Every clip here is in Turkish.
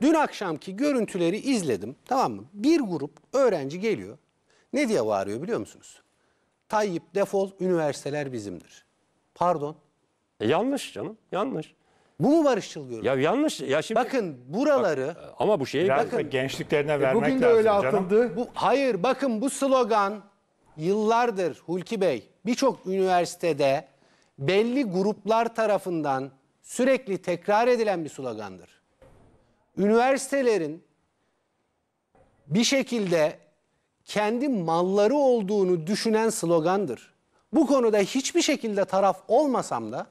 Dün akşamki görüntüleri izledim tamam mı? Bir grup öğrenci geliyor. Ne diye bağırıyor biliyor musunuz? Tayyip defol üniversiteler bizimdir. Pardon. E yanlış canım yanlış. Bu mu barışçıl görüntü? Ya yanlış. Ya şimdi bakın buraları bak, ama bu şeyi bakın gençliklerine e, vermek lazım. Bugün de öyle atıldı. Canım. Bu hayır bakın bu slogan yıllardır Hulki Bey birçok üniversitede belli gruplar tarafından sürekli tekrar edilen bir slogandır üniversitelerin bir şekilde kendi malları olduğunu düşünen slogandır. Bu konuda hiçbir şekilde taraf olmasam da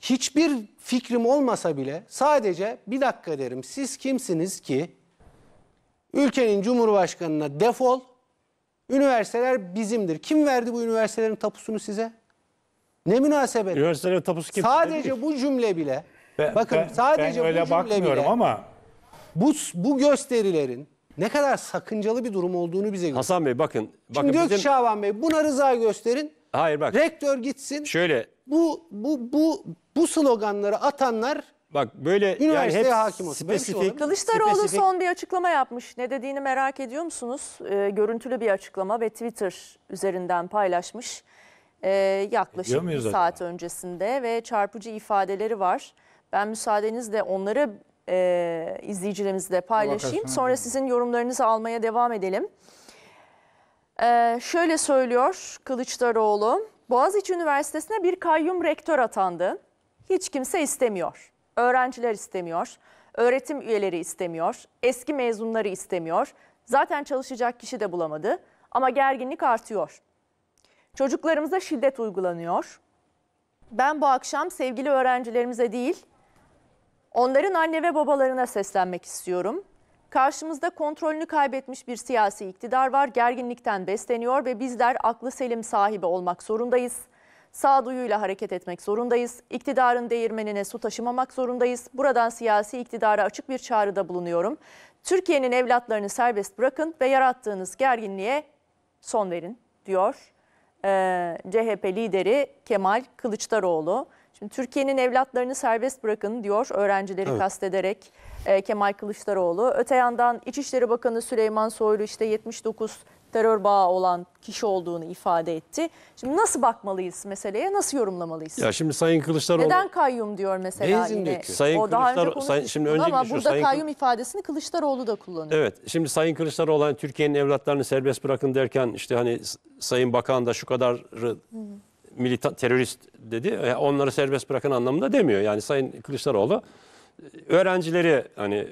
hiçbir fikrim olmasa bile sadece bir dakika derim siz kimsiniz ki ülkenin cumhurbaşkanına defol üniversiteler bizimdir. Kim verdi bu üniversitelerin tapusunu size? Ne münasebet? Üniversitelerin tapusu kim? Sadece bu cümle bile ben, Bakın ben, sadece ben öyle bu cümle bile, ama bu bu gösterilerin ne kadar sakıncalı bir durum olduğunu bize gösteriyor. Hasan Bey bakın. bakın Şimdi bizim... Şaban Bey buna rıza gösterin. Hayır bak. Rektör gitsin. Şöyle. Bu bu bu bu sloganları atanlar Bak böyle Üniversiteye yani hep hakim olsun. Şey spesifik. Şey Kılıçdaroğlu spesifik. son bir açıklama yapmış. Ne dediğini merak ediyor musunuz? Ee, görüntülü bir açıklama ve Twitter üzerinden paylaşmış. Ee, yaklaşık bir saat öncesinde ve çarpıcı ifadeleri var. Ben müsaadenizle onları e, izleyicilerimizle paylaşayım. Sonra sizin yorumlarınızı almaya devam edelim. E, şöyle söylüyor Kılıçdaroğlu. Boğaziçi Üniversitesi'ne bir kayyum rektör atandı. Hiç kimse istemiyor. Öğrenciler istemiyor. Öğretim üyeleri istemiyor. Eski mezunları istemiyor. Zaten çalışacak kişi de bulamadı. Ama gerginlik artıyor. Çocuklarımıza şiddet uygulanıyor. Ben bu akşam sevgili öğrencilerimize değil, Onların anne ve babalarına seslenmek istiyorum. Karşımızda kontrolünü kaybetmiş bir siyasi iktidar var. Gerginlikten besleniyor ve bizler aklı selim sahibi olmak zorundayız. Sağduyuyla hareket etmek zorundayız. İktidarın değirmenine su taşımamak zorundayız. Buradan siyasi iktidara açık bir çağrıda bulunuyorum. Türkiye'nin evlatlarını serbest bırakın ve yarattığınız gerginliğe son verin diyor ee, CHP lideri Kemal Kılıçdaroğlu. Şimdi Türkiye'nin evlatlarını serbest bırakın diyor öğrencileri evet. kastederek e, Kemal Kılıçdaroğlu. Öte yandan İçişleri Bakanı Süleyman Soylu işte 79 terör bağı olan kişi olduğunu ifade etti. Şimdi nasıl bakmalıyız meseleye? Nasıl yorumlamalıyız? Ya şimdi Sayın Kılıçdaroğlu neden kayyum diyor mesela Benzin yine. Ki? Sayın o daha önce sayın, şimdi önce ama burada sayın, kayyum ifadesini Kılıçdaroğlu da kullanıyor. Evet. Şimdi Sayın Kılıçdaroğlu Türkiye'nin evlatlarını serbest bırakın derken işte hani Sayın Bakan da şu kadar militan terörist dedi. Onları serbest bırakın anlamında demiyor. Yani Sayın Kılıçdaroğlu öğrencileri hani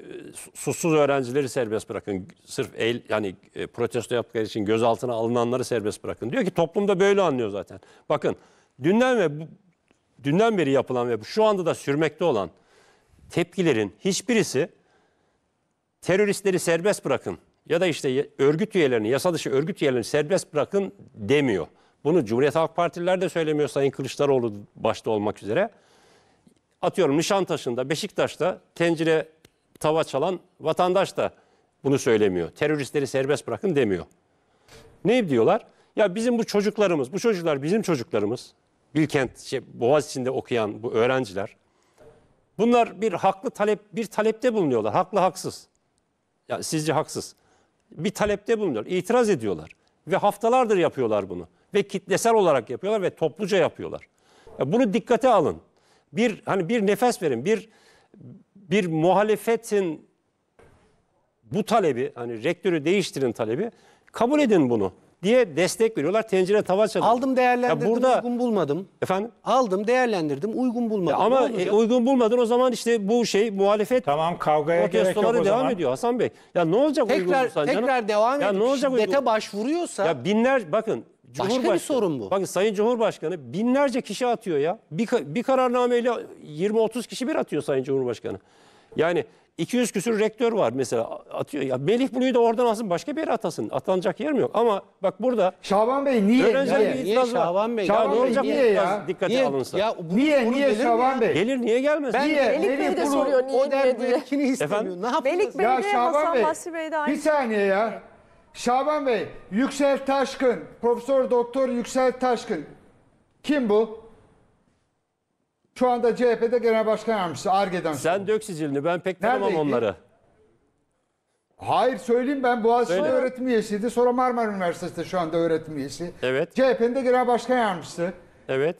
susuz öğrencileri serbest bırakın. Sırf el yani e, protesto yaptıkları için gözaltına alınanları serbest bırakın. Diyor ki toplumda böyle anlıyor zaten. Bakın dünden ve dünden beri yapılan ve şu anda da sürmekte olan tepkilerin hiçbirisi teröristleri serbest bırakın ya da işte örgüt üyelerini, yasa dışı örgüt üyelerini serbest bırakın demiyor. Bunu Cumhuriyet Halk Partililer de söylemiyor Sayın Kılıçdaroğlu başta olmak üzere. Atıyorum Nişantaşı'nda, Beşiktaş'ta tencere tava çalan vatandaş da bunu söylemiyor. Teröristleri serbest bırakın demiyor. Ne diyorlar? Ya bizim bu çocuklarımız, bu çocuklar bizim çocuklarımız. Bilkent, şey, Boğaziçi'nde okuyan bu öğrenciler. Bunlar bir haklı talep, bir talepte bulunuyorlar. Haklı haksız. Ya sizce haksız. Bir talepte bulunuyor. İtiraz ediyorlar. Ve haftalardır yapıyorlar bunu ve kitlesel olarak yapıyorlar ve topluca yapıyorlar. Bunu dikkate alın. Bir hani bir nefes verin. Bir bir muhalefetin bu talebi hani rektörü değiştirin talebi kabul edin bunu diye destek veriyorlar. Tencere tava çalıyor. Aldım değerlendirdim ya burada, uygun bulmadım. Efendim? Aldım değerlendirdim uygun bulmadım. Ya ama e, uygun bulmadın o zaman işte bu şey muhalefet tamam kavgaya gerek yok devam zaman. ediyor Hasan Bey. Ya ne olacak tekrar, uygun bulsan Tekrar canım? devam ya edip ne olacak şiddete uygun? başvuruyorsa. Ya binler bakın Başka bir sorun bu. Bakın Sayın Cumhurbaşkanı binlerce kişi atıyor ya. Bir, bir kararnameyle 20-30 kişi bir atıyor Sayın Cumhurbaşkanı. Yani 200 küsür rektör var mesela atıyor. Ya Melih Bulu'yu da oradan alsın başka bir yere atasın. Atanacak yer mi yok? Ama bak burada Şaban Bey niye? niye? Niye Şaban Bey? Şaban Ya ne Bey olacak niye ya? itiraz dikkate Niye? alınsa? Ya bu- Niye? Niye gelir mi Şaban Bey? Gelir niye gelmez? Niye? Melih Bey de soruyor niye, o niye derdi diye. etkini istemiyor. Efendim? Ne yapacağız? Melik Bey de Hasan Basri Bey de aynı. bir saniye ya. Şaban Bey, Yüksel Taşkın, Profesör Doktor Yüksel Taşkın. Kim bu? Şu anda CHP'de Genel Başkan Yardımcısı Arge'den. Sen dök sicilini ben pek tanımam Neredeydi? onları. Hayır söyleyeyim ben Boğaziçi'nde Söyle. öğretim üyesiydi. Sonra Marmara Üniversitesi'de şu anda öğretim üyesi. Evet. CHP'nin de Genel Başkan Yardımcısı. Evet.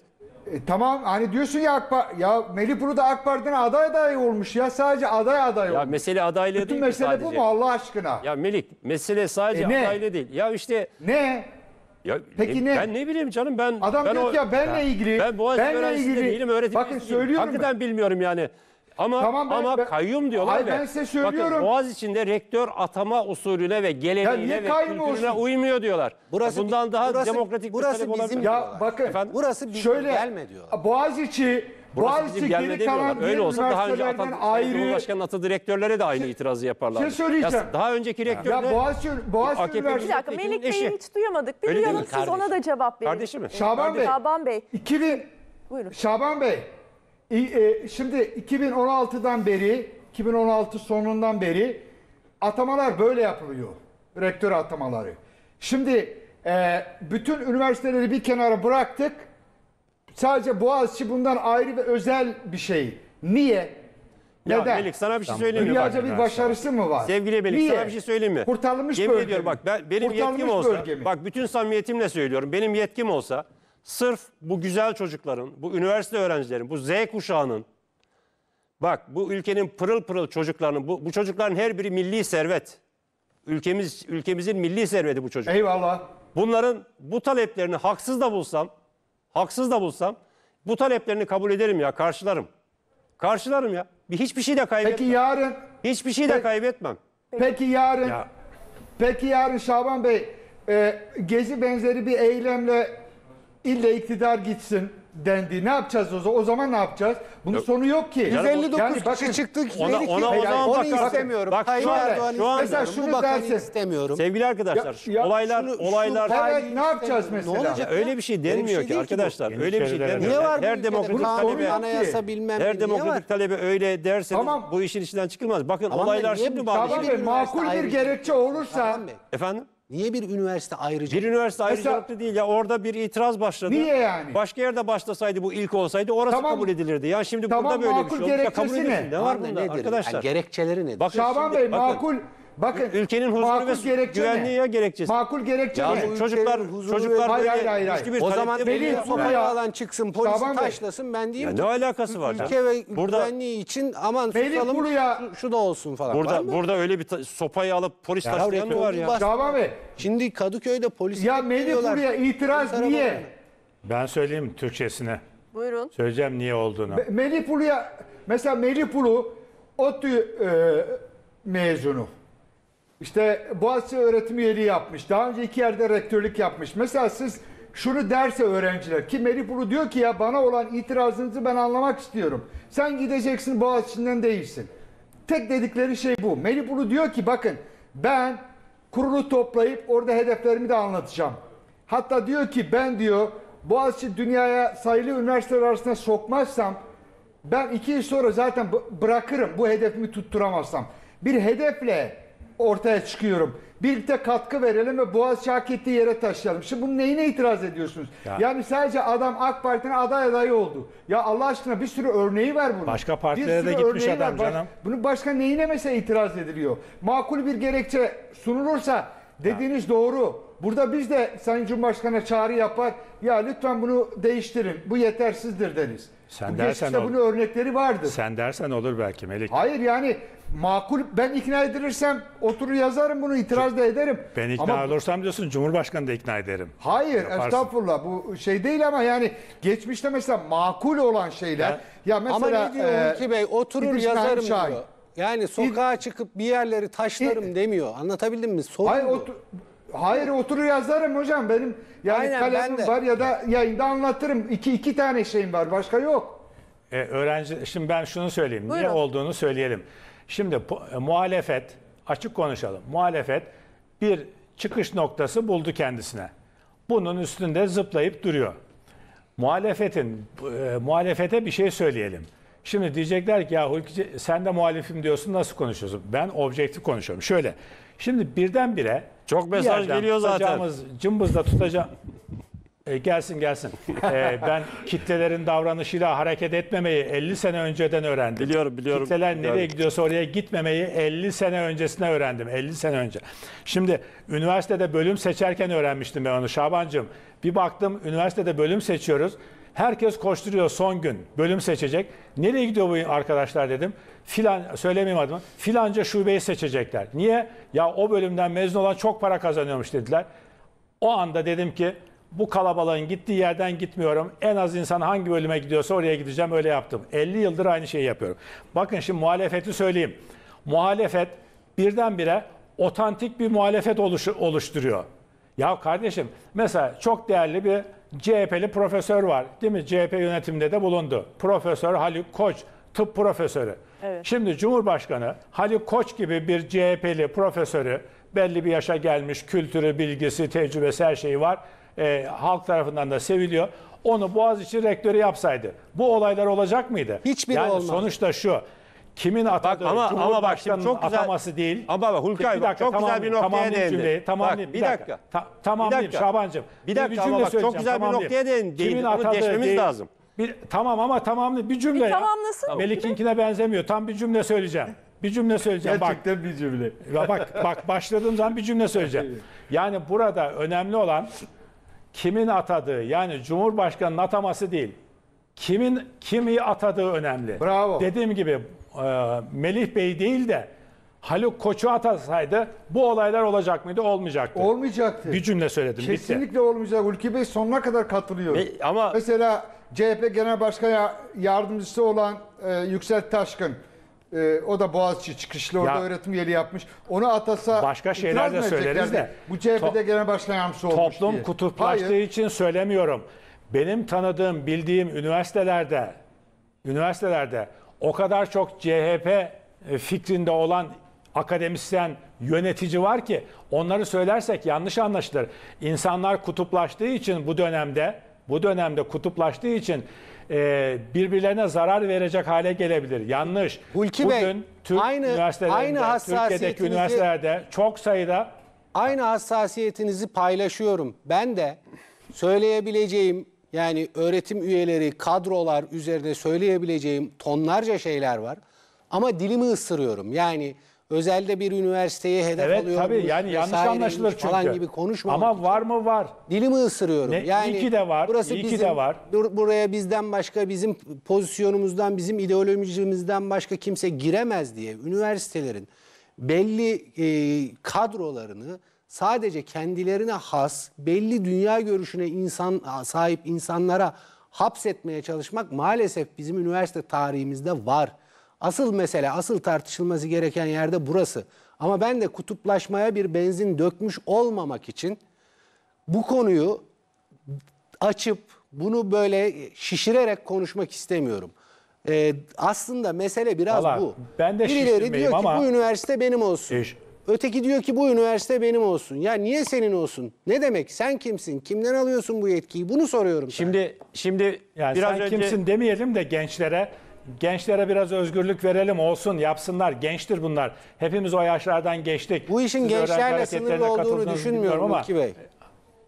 E, tamam hani diyorsun ya AK ya Melih Buru da AK Parti'nin aday adayı olmuş ya sadece aday aday olmuş. Ya mesele adaylığı Bütün değil mesele sadece? bu mu Allah aşkına? Ya Melih mesele sadece E, adaylığı değil. Ya işte Ne? ya Peki e, ne? Ben ne bileyim canım ben Adam ben diyor ki ya benle ilgili, Ben Boğaziçi benle ilgili. değilim öğretim Bakın üyesiyim. söylüyorum Hakikaten bilmiyorum yani. Ama Tamam, ben- ama ben- kayyum diyorlar ve ben size söylüyorum. Bakın Boğaz içinde rektör atama usulüne ve Ya geleneğine ve kültürüne olsun? uymuyor diyorlar. Burası- Bundan daha burası- demokratik burası bir talep bizim- olabilir. Ya bakın Efendim? burası bizim şöyle gelme diyorlar. Boğaziçi Burası bizim Boğaziçi gelme geri kalan Öyle olsa daha önce atan, ayrı. ayrı Cumhurbaşkanı'nın atadığı rektörlere de aynı şey- itirazı yaparlar. şey söyleyeceğim. daha önceki rektörler... ya Boğaziçi AKP Boğaziçi Bir dakika Melik Bey'i eşi. hiç duyamadık. Bir duyalım siz ona da cevap verin. Kardeşim mi? Şaban Bey. Şaban Bey 2000 Buyurun. Şaban Bey e, şimdi 2016'dan beri, 2016 sonundan beri atamalar böyle yapılıyor. Rektör atamaları. Şimdi e, bütün üniversiteleri bir kenara bıraktık. Sadece Boğaziçi bundan ayrı ve özel bir şey. Niye? Ya Neden? Melik sana bir şey söyleyeyim mi? Dünyaca bir başarısı mı var? Sevgili Melik Niye? sana bir şey söyleyeyim mi? Kurtarılmış Yemin bölge ediyorum, mi? bak ben, benim Kurtarılmış yetkim olsa, bak bütün samimiyetimle söylüyorum. Benim yetkim olsa Sırf bu güzel çocukların, bu üniversite öğrencilerin, bu Z kuşağının bak bu ülkenin pırıl pırıl çocuklarının bu, bu çocukların her biri milli servet. Ülkemiz ülkemizin milli serveti bu çocuk. Eyvallah. Bunların bu taleplerini haksız da bulsam, haksız da bulsam bu taleplerini kabul ederim ya, karşılarım. Karşılarım ya. Bir hiçbir şey de kaybetmem. Peki yarın hiçbir şey de kaybetmem. Peki yarın ya. Peki yarın Şaban Bey e, gezi benzeri bir eylemle İlle iktidar gitsin dendi. Ne yapacağız o zaman? O zaman ne yapacağız? Bunun Yok. sonu yok ki. 159 yani bakın, kişi çıktı. Ona, ona, ona, ona onu bakar. istemiyorum. Bak, Tayyip Erdoğan şu an, şunu dersin. istemiyorum. Sevgili arkadaşlar ya, ya, olaylar şunu, olaylar şunu, evet, ne yapacağız mesela? Ne olacak ya, öyle bir şey denmiyor şey ki arkadaşlar. Ki öyle bir şey denmiyor. Niye var her demokratik talebi anayasa bilmem Her demokratik talebi öyle derseniz tamam. bu işin içinden çıkılmaz. Bakın olaylar şimdi bağlı. makul bir gerekçe olursa efendim Niye bir üniversite ayrıca? Bir üniversite ayrıcalıklı değil ya orada bir itiraz başladı. Niye yani? Başka yerde başlasaydı bu ilk olsaydı orası Tamam. kabul edilirdi. Ya şimdi Tamam, burada böyle bir şey oldu. Ya Kabul gerekçesi ne? Ne var Abi bunda nedir? arkadaşlar? Yani gerekçeleri nedir? Bakın Şaban şimdi- Bey bakın. makul Bakın ülkenin huzuru ve gerekçe güvenliği ne? gerekçesi. Makul gerekçe ya, ne? Çocuklar çocuklar hayır, hayır, hayır, hayır. bir o zaman beni sopaya alan çıksın polis. tamam taşlasın ben diyeyim. Ya ne alakası var? Ülke ve burada, güvenliği için aman susalım buraya, şu da olsun falan. Burada burada öyle bir sopayı alıp polis ya, taşlayan mı var ya? Tamam be. Şimdi Kadıköy'de polis Ya buraya itiraz niye? Ben söyleyeyim Türkçesine. Buyurun. Söyleyeceğim niye olduğunu. Puluya, mesela Melipulu ODTÜ e, mezunu. İşte Boğaziçi öğretim üyeliği yapmış. Daha önce iki yerde rektörlük yapmış. Mesela siz şunu derse öğrenciler ki Melih Bulu diyor ki ya bana olan itirazınızı ben anlamak istiyorum. Sen gideceksin Boğaziçi'nden değilsin. Tek dedikleri şey bu. Melih Bulu diyor ki bakın ben kurulu toplayıp orada hedeflerimi de anlatacağım. Hatta diyor ki ben diyor Boğaziçi dünyaya sayılı üniversiteler arasına sokmazsam ben iki yıl sonra zaten bırakırım bu hedefimi tutturamazsam. Bir hedefle ortaya çıkıyorum. Birlikte katkı verelim ve Boğaz hak yere taşıyalım. Şimdi bunun neyine itiraz ediyorsunuz? Ya. Yani sadece adam AK Parti'nin aday adayı oldu. Ya Allah aşkına bir sürü örneği var bunun. Başka partilere de gitmiş adam var. canım. Bunu başka neyine mesela itiraz ediliyor? Makul bir gerekçe sunulursa dediğiniz ya. doğru. Burada biz de Sayın Cumhurbaşkanı'na çağrı yapar. Ya lütfen bunu değiştirin. Bu yetersizdir deriz. Sen Bu dersen geçmişte bunun örnekleri vardır. Sen dersen olur belki Melik. Hayır yani makul ben ikna edilirsem oturur yazarım bunu itiraz da ederim. Ben ikna ama, olursam diyorsun Cumhurbaşkanı da ikna ederim. Hayır Yaparsın. estağfurullah bu şey değil ama yani geçmişte mesela makul olan şeyler. Ya, ya mesela Ama ne diyor e, Hulki Bey oturur yazarım diyor. Yani sokağa İd... çıkıp bir yerleri taşlarım İd... demiyor. Anlatabildim mi? Sorun Hayır, otur... Hayır oturur yazarım hocam. Benim yani Aynen, kalemim ben var ya da yayında anlatırım. iki iki tane şeyim var. Başka yok. E, öğrenci, şimdi ben şunu söyleyeyim. Buyurun. Niye olduğunu söyleyelim. Şimdi e, muhalefet, açık konuşalım. Muhalefet bir çıkış noktası buldu kendisine. Bunun üstünde zıplayıp duruyor. Muhalefetin, e, muhalefete bir şey söyleyelim. Şimdi diyecekler ki ya Hulki sen de muhalifim diyorsun nasıl konuşuyorsun? Ben objektif konuşuyorum. Şöyle Şimdi birdenbire çok mesaj geliyor zaten. Cımbızla tutacağım. E, gelsin gelsin. E, ben kitlelerin davranışıyla hareket etmemeyi 50 sene önceden öğrendim. Biliyorum biliyorum. Kitleler biliyorum. nereye gidiyorsa oraya gitmemeyi 50 sene öncesine öğrendim. 50 sene önce. Şimdi üniversitede bölüm seçerken öğrenmiştim ben onu Şabancığım. Bir baktım üniversitede bölüm seçiyoruz. Herkes koşturuyor son gün. Bölüm seçecek. Nereye gidiyor bu arkadaşlar dedim filan söylemeyeyim adımı filanca şubeyi seçecekler. Niye? Ya o bölümden mezun olan çok para kazanıyormuş dediler. O anda dedim ki bu kalabalığın gittiği yerden gitmiyorum. En az insan hangi bölüme gidiyorsa oraya gideceğim öyle yaptım. 50 yıldır aynı şeyi yapıyorum. Bakın şimdi muhalefeti söyleyeyim. Muhalefet birdenbire otantik bir muhalefet oluş, oluşturuyor. Ya kardeşim mesela çok değerli bir CHP'li profesör var değil mi? CHP yönetiminde de bulundu. Profesör Haluk Koç, tıp profesörü. Evet. Şimdi Cumhurbaşkanı Halil Koç gibi bir CHP'li profesörü belli bir yaşa gelmiş, kültürü, bilgisi, tecrübesi her şeyi var. E, halk tarafından da seviliyor. Onu Boğaziçi rektörü yapsaydı bu olaylar olacak mıydı? Hiçbir yani olmaz. Sonuçta şu kimin atadığı bak, ama, ama bak şimdi çok güzel, ataması değil. Ama bak Hulki abi çok tamam, güzel bir noktaya değindi. Cümleyi, tamamlayayım, bak, bir dakika. tamam Ta, tamamlayayım Şabancığım. Bir dakika, bir dakika ama bak çok güzel bir noktaya değindi. Kimin atadığı geçmemiz değil. lazım. Bir, tamam ama tamam bir cümle. Bir e, ya. tamamlasın. Melik'inkine benzemiyor. Tam bir cümle söyleyeceğim. Bir cümle söyleyeceğim. Gerçekten bak, bir cümle. Ya bak bak başladığım zaman bir cümle söyleyeceğim. Yani burada önemli olan kimin atadığı yani Cumhurbaşkanı'nın ataması değil. Kimin kimi atadığı önemli. Bravo. Dediğim gibi e, Melih Bey değil de Haluk Koç'u atasaydı bu olaylar olacak mıydı? Olmayacaktı. Olmayacaktı. Bir cümle söyledim. Kesinlikle bitti. olmayacak. Ülke Bey sonuna kadar katılıyor. E, ama mesela CHP Genel Başkan Yardımcısı olan e, Yüksel Taşkın e, o da Boğaziçi çıkışlı orada ya, öğretim üyeliği yapmış. Onu atasa başka şeyler de söyleriz de. Bu CHP'de genel başkan yardımcısı olmuş Toplum diye. kutuplaştığı Hayır. için söylemiyorum. Benim tanıdığım, bildiğim üniversitelerde üniversitelerde o kadar çok CHP e, fikrinde olan akademisyen, yönetici var ki onları söylersek yanlış anlaşılır. İnsanlar kutuplaştığı için bu dönemde bu dönemde kutuplaştığı için e, birbirlerine zarar verecek hale gelebilir. Yanlış. Hulki Bugün Bey, Türk aynı, üniversitelerinde, aynı Türkiye'deki üniversitelerde çok sayıda... Aynı hassasiyetinizi paylaşıyorum. Ben de söyleyebileceğim yani öğretim üyeleri, kadrolar üzerinde söyleyebileceğim tonlarca şeyler var. Ama dilimi ısırıyorum. Yani özelde bir üniversiteye hedef evet, alıyormuş. Evet tabii yani yanlış anlaşılır çünkü. Falan gibi konuşmamak Ama için. var mı var. Dilimi ısırıyorum. Ne, yani iyi ki de var. Burası iyi bizim, de var. Buraya bizden başka bizim pozisyonumuzdan, bizim ideolojimizden başka kimse giremez diye üniversitelerin belli e, kadrolarını sadece kendilerine has, belli dünya görüşüne insan sahip insanlara hapsetmeye çalışmak maalesef bizim üniversite tarihimizde var. Asıl mesele, asıl tartışılması gereken yerde burası. Ama ben de kutuplaşmaya bir benzin dökmüş olmamak için bu konuyu açıp bunu böyle şişirerek konuşmak istemiyorum. Ee, aslında mesele biraz Vallahi, bu. Ben de Birileri diyor ki ama... bu üniversite benim olsun. Eş... Öteki diyor ki bu üniversite benim olsun. Ya niye senin olsun? Ne demek? Sen kimsin? Kimden alıyorsun bu yetkiyi? Bunu soruyorum. Şimdi sana. şimdi yani biraz sen önce... kimsin demeyelim de gençlere gençlere biraz özgürlük verelim olsun yapsınlar. Gençtir bunlar. Hepimiz o yaşlardan geçtik. Bu işin Siz gençlerle sınırlı olduğunu düşünmüyorum ama. Mutki Bey.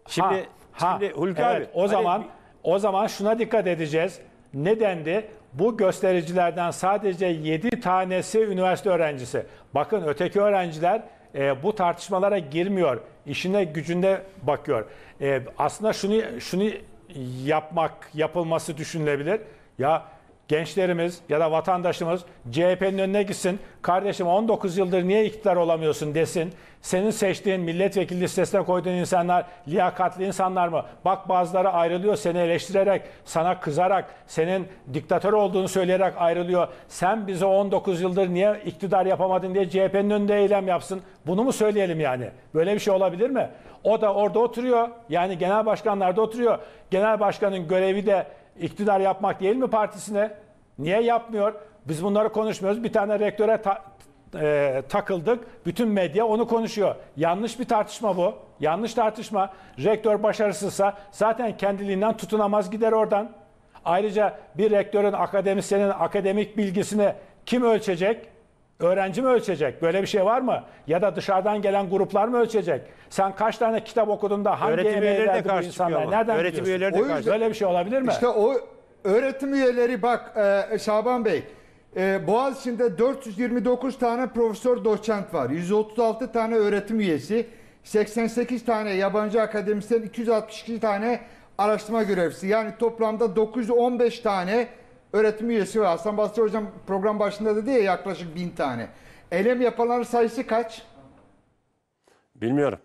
Şimdi, ha, şimdi Hulki evet, abi. O hani zaman hani... o zaman şuna dikkat edeceğiz. Ne dendi? Bu göstericilerden sadece 7 tanesi üniversite öğrencisi. Bakın öteki öğrenciler e, bu tartışmalara girmiyor. İşine gücünde bakıyor. E, aslında şunu şunu yapmak yapılması düşünülebilir. Ya gençlerimiz ya da vatandaşımız CHP'nin önüne gitsin. Kardeşim 19 yıldır niye iktidar olamıyorsun desin. Senin seçtiğin milletvekili listesine koyduğun insanlar liyakatli insanlar mı? Bak bazıları ayrılıyor seni eleştirerek, sana kızarak, senin diktatör olduğunu söyleyerek ayrılıyor. Sen bize 19 yıldır niye iktidar yapamadın diye CHP'nin önünde eylem yapsın. Bunu mu söyleyelim yani? Böyle bir şey olabilir mi? O da orada oturuyor. Yani genel başkanlar da oturuyor. Genel başkanın görevi de iktidar yapmak değil mi partisine? Niye yapmıyor? Biz bunları konuşmuyoruz. Bir tane rektöre ta, e, takıldık. Bütün medya onu konuşuyor. Yanlış bir tartışma bu. Yanlış tartışma. Rektör başarısızsa zaten kendiliğinden tutunamaz gider oradan. Ayrıca bir rektörün akademisyenin akademik bilgisini kim ölçecek? Öğrenci mi ölçecek? Böyle bir şey var mı? Ya da dışarıdan gelen gruplar mı ölçecek? Sen kaç tane kitap okudun da hangi Öğretim emeği verdi bu karşı insanlar? Nereden Öğretim biliyorsun? üyeleri de karşı Böyle bir şey olabilir mi? İşte o öğretim üyeleri bak e, Şaban Bey. E, Boğaziçi'nde 429 tane profesör doçent var. 136 tane öğretim üyesi. 88 tane yabancı akademisyen, 262 tane araştırma görevlisi. Yani toplamda 915 tane öğretim üyesi var. Hasan Basri Hocam program başında dedi ya yaklaşık bin tane. Elem yapanların sayısı kaç? Bilmiyorum.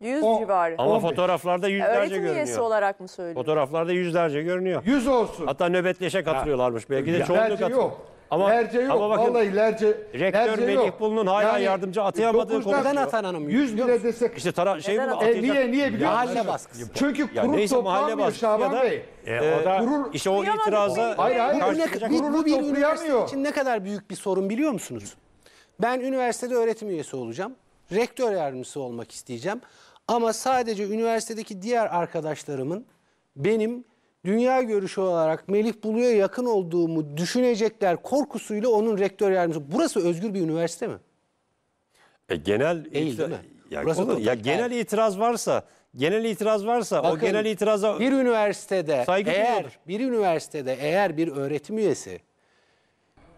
100 O- civarı. Ama 15. fotoğraflarda yüzlerce Öğretim üyesi olarak mı söylüyor? Fotoğraflarda yüzlerce görünüyor. 100 olsun. Hatta nöbetleşe katılıyorlarmış belki de çoğunluk Belki katılıyor. yok. Ama, Lerce yok. Ama bakın, Vallahi Lerce, Rektör Lerce bulunun hala yani, yardımcı atayamadığı konuda. Neden atananım? 100 bile desek. İşte tara şey bu atayacak. niye, niye biliyor Mahalle baskısı. Çünkü ya kurul neyse, toplanmıyor Şaban da, Bey. E, o da kurul, işte o itiraza hayır, hayır, bu, bu bir üniversite için ne kadar büyük bir sorun biliyor musunuz? Ben üniversitede öğretim üyesi olacağım. Rektör yardımcısı olmak isteyeceğim. Ama sadece üniversitedeki diğer arkadaşlarımın benim dünya görüşü olarak Melih Bulu'ya yakın olduğumu düşünecekler korkusuyla onun rektör yardımcısı. Burası özgür bir üniversite mi? E, genel Değil değil mi? Ya, Burası olur, ya genel itiraz varsa, genel itiraz varsa o genel itiraza bir üniversitede Saygı eğer duyuyordur. bir üniversitede eğer bir öğretim üyesi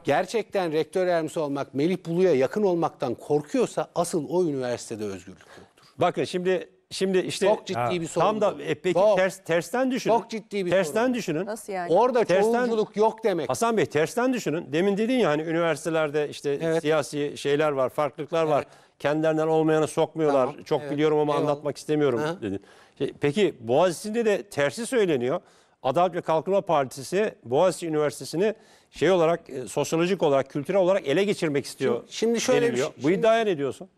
gerçekten rektör yardımcısı olmak, Melih Bulu'ya yakın olmaktan korkuyorsa asıl o üniversitede özgürlük yoktur. Bakın şimdi Şimdi işte Çok ciddi bir sorun Tam da e, peki Çok. ters tersten düşünün. Çok ciddi bir tersten sorun. düşünün. Nasıl yani? Orada Tersten- çoğulculuk yok demek. Hasan Bey tersten düşünün. Demin dedin ya hani üniversitelerde işte Evet. siyasi şeyler var, farklılıklar var. Kendilerinden olmayanı sokmuyorlar. Tamam, Çok evet. biliyorum ama Eyvallah. anlatmak istemiyorum Hı. dedin. Şey, Peki Boğaziçi'nde de tersi söyleniyor. Adalet ve Kalkınma Partisi Boğaziçi Üniversitesi'ni şey olarak, e, sosyolojik olarak, kültürel olarak ele geçirmek istiyor. Şimdi- şimdi şöyle bir şey- Bu şimdi- iddiaya ne diyorsun?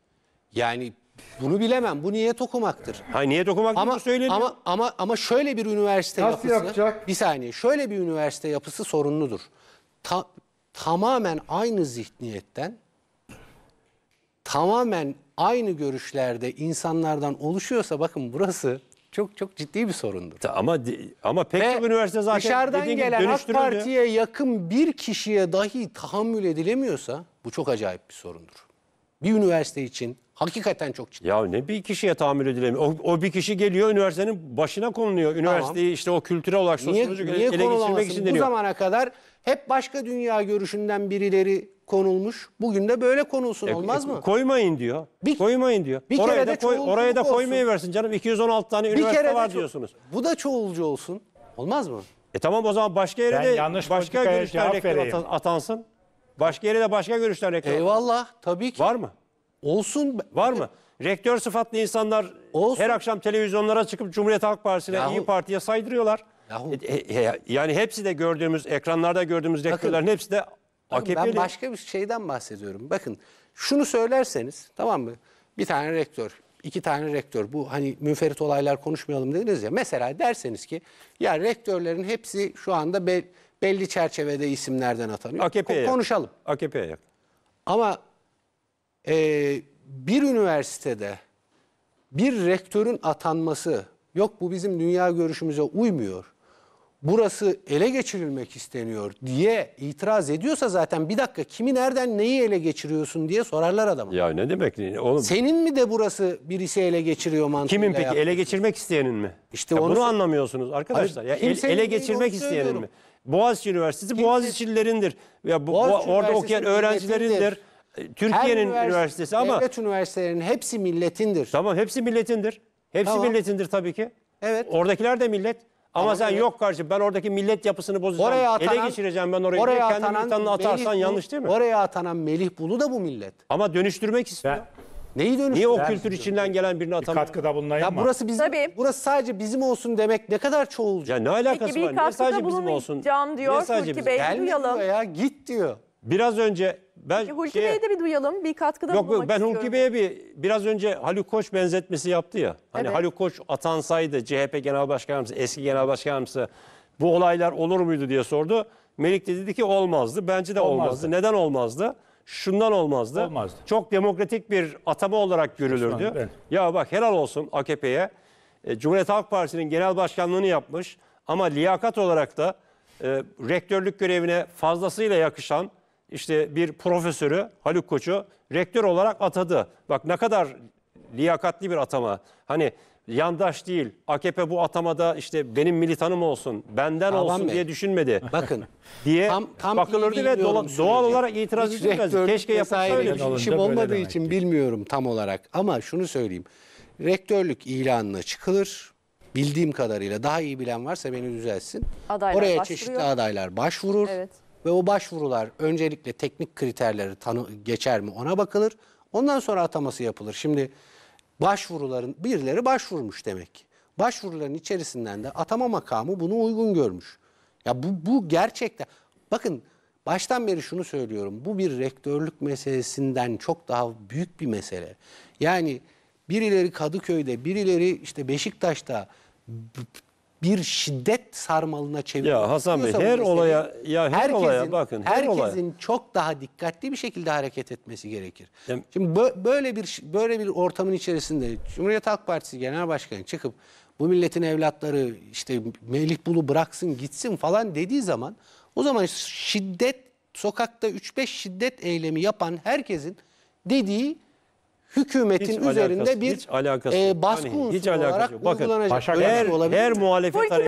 Yani bunu bilemem. Bu niyet okumaktır. Ha niyet okumak ama, söyleniyor. Ama, ama, ama şöyle bir üniversite Nasıl yapısı... yapacak? Bir saniye. Şöyle bir üniversite yapısı sorunludur. Ta, tamamen aynı zihniyetten, tamamen aynı görüşlerde insanlardan oluşuyorsa bakın burası çok çok ciddi bir sorundur. Ama ama pek Ve çok üniversite zaten dışarıdan gelen AK Parti'ye yakın bir kişiye dahi tahammül edilemiyorsa bu çok acayip bir sorundur. Bir üniversite için Hakikaten çok ciddi. Ya ne bir kişiye tahammül edilemiyor. O, o bir kişi geliyor üniversitenin başına konuluyor. Üniversiteyi tamam. işte o kültüre olarak sosyolojik ele, ele geçirmek için deniyor. Bu zamana kadar hep başka dünya görüşünden birileri konulmuş. Bugün de böyle konulsun e, olmaz mı? Koymayın diyor. Bir, koymayın diyor. Bir oraya kere da de koy, oraya da koymayı versin canım. 216 tane üniversite var diyorsunuz. Bu da çoğulcu olsun. Olmaz mı? E tamam o zaman başka yere de yanlış başka görüşler atansın. Başka yere de başka görüşler reklam. Eyvallah tabii ki. Var mı? Olsun. Var mı? Rektör sıfatlı insanlar Olsun. her akşam televizyonlara çıkıp Cumhuriyet Halk Partisi'ne, İyi Parti'ye saydırıyorlar. Yahu. E, e, e, yani hepsi de gördüğümüz, ekranlarda gördüğümüz rektörlerin hepsi de AKP'li. Ben başka bir şeyden bahsediyorum. Bakın şunu söylerseniz tamam mı? Bir tane rektör, iki tane rektör bu hani münferit olaylar konuşmayalım dediniz ya. Mesela derseniz ki ya rektörlerin hepsi şu anda be, belli çerçevede isimlerden atanıyor. AKP'ye Konuşalım. AKP'ye Ama e, bir üniversitede bir rektörün atanması yok bu bizim dünya görüşümüze uymuyor. Burası ele geçirilmek isteniyor diye itiraz ediyorsa zaten bir dakika kimi nereden neyi ele geçiriyorsun diye sorarlar adama. Ya ne demek? Oğlum, Senin mi de burası birisi ele geçiriyor mantığıyla? Kimin peki yaptığın? ele geçirmek isteyenin mi? İşte ya onu bunu anlamıyorsunuz arkadaşlar. Hayır, ya ele geçirmek isteyenin mi? Boğaziçi Üniversitesi Kimse... Boğaziçi'lilerindir. Ya bu, Boğaziçi orada okuyan öğrencilerindir. Türkiye'nin üniversite, üniversitesi ama devlet üniversitelerinin hepsi milletindir. Tamam hepsi milletindir. Hepsi Tamam. milletindir tabii ki. Evet. Oradakiler de millet. Ama Ama sen evet. yok karşı ben oradaki millet yapısını bozacağım. Oraya atanan, ele geçireceğim ben orayı. Oraya Kendi militanını atarsan Melih yanlış değil mi? Oraya atanan Melih Bulu da bu millet. Ama dönüştürmek istiyor. Ben- Neyi dönüş? Niye o kültür içinden gelen birini Bir atamıyor? katkıda bulunayım Ya mı? burası bizim Tabii. burası sadece bizim olsun demek ne kadar çoğulcu. Ya ne alakası Peki var? bir Niye katkıda sadece bizim olsun? bulunacağım Niye diyor sadece Turki bizim? Bey. Gelmiyor Duyalım. ya git diyor. Biraz önce ben Peki Hulki şeye, Bey'i de bir duyalım. Bir katkıda yok, bulunmak ben istiyorum. Hulki Bey'e bir biraz önce Haluk Koç benzetmesi yaptı ya. Hani evet. Haluk Koç atansaydı CHP Genel Başkanımız, eski Genel Başkanımız bu olaylar olur muydu diye sordu. Melik de dedi ki olmazdı. Bence de olmazdı. olmazdı. Neden olmazdı? Şundan olmazdı. olmazdı. Çok demokratik bir atama olarak görülürdü. Ya bak helal olsun AKP'ye. E, Cumhuriyet Halk Partisi'nin genel başkanlığını yapmış ama liyakat olarak da e, rektörlük görevine fazlasıyla yakışan işte bir profesörü Haluk Koç'u rektör olarak atadı. Bak ne kadar liyakatli bir atama. Hani yandaş değil. AKP bu atamada işte benim militanım olsun, benden Adam olsun Bey, diye düşünmedi. Bakın. diye tam, tam bakılırdı ve dola, doğal olarak itiraz edilmez. Keşke yapılsa öyle olmadığı için ki. bilmiyorum tam olarak ama şunu söyleyeyim. Rektörlük ilanına çıkılır. Bildiğim kadarıyla daha iyi bilen varsa beni düzelsin. Adaylar Oraya başvuruyor. çeşitli adaylar başvurur. Evet ve o başvurular öncelikle teknik kriterleri tanı geçer mi ona bakılır. Ondan sonra ataması yapılır. Şimdi başvuruların birileri başvurmuş demek Başvuruların içerisinden de atama makamı bunu uygun görmüş. Ya bu, bu gerçekten bakın baştan beri şunu söylüyorum. Bu bir rektörlük meselesinden çok daha büyük bir mesele. Yani birileri Kadıköy'de, birileri işte Beşiktaş'ta bir şiddet sarmalına çeviriyor. Ya Hasan Bey her olaya ya her herkesin, olaya bakın her herkesin olaya. çok daha dikkatli bir şekilde hareket etmesi gerekir. Yani, Şimdi böyle bir böyle bir ortamın içerisinde Cumhuriyet Halk Partisi Genel Başkanı çıkıp bu milletin evlatları işte Melih Bulu bıraksın gitsin falan dediği zaman o zaman şiddet sokakta 3-5 şiddet eylemi yapan herkesin dediği hükümetin hiç üzerinde alakası, bir hiç alakası, e, baskı hani, hiç olarak yok. Bakın, uygulanacak. Başak, her, her muhalefet